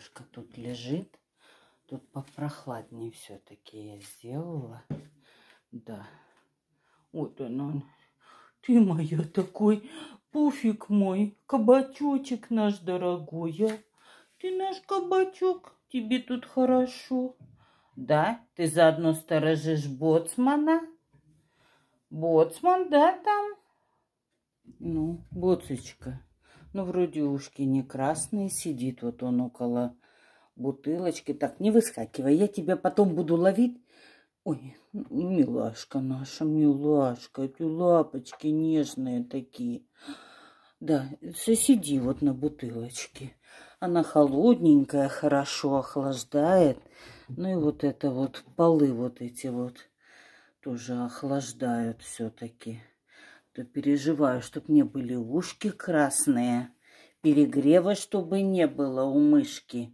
солнышко тут лежит. Тут попрохладнее все-таки я сделала. Да. Вот он, он. Ты моя такой, пуфик мой, кабачочек наш дорогой. А. Ты наш кабачок, тебе тут хорошо. Да, ты заодно сторожишь боцмана. Боцман, да, там? Ну, боцочка. Ну, вроде ушки не красные, сидит вот он около бутылочки. Так, не выскакивай, я тебя потом буду ловить. Ой, милашка наша, милашка, эти лапочки нежные такие. Да, сиди вот на бутылочке. Она холодненькая, хорошо охлаждает. Ну и вот это вот, полы вот эти вот тоже охлаждают все-таки то переживаю, чтоб не были ушки красные, перегрева, чтобы не было у мышки.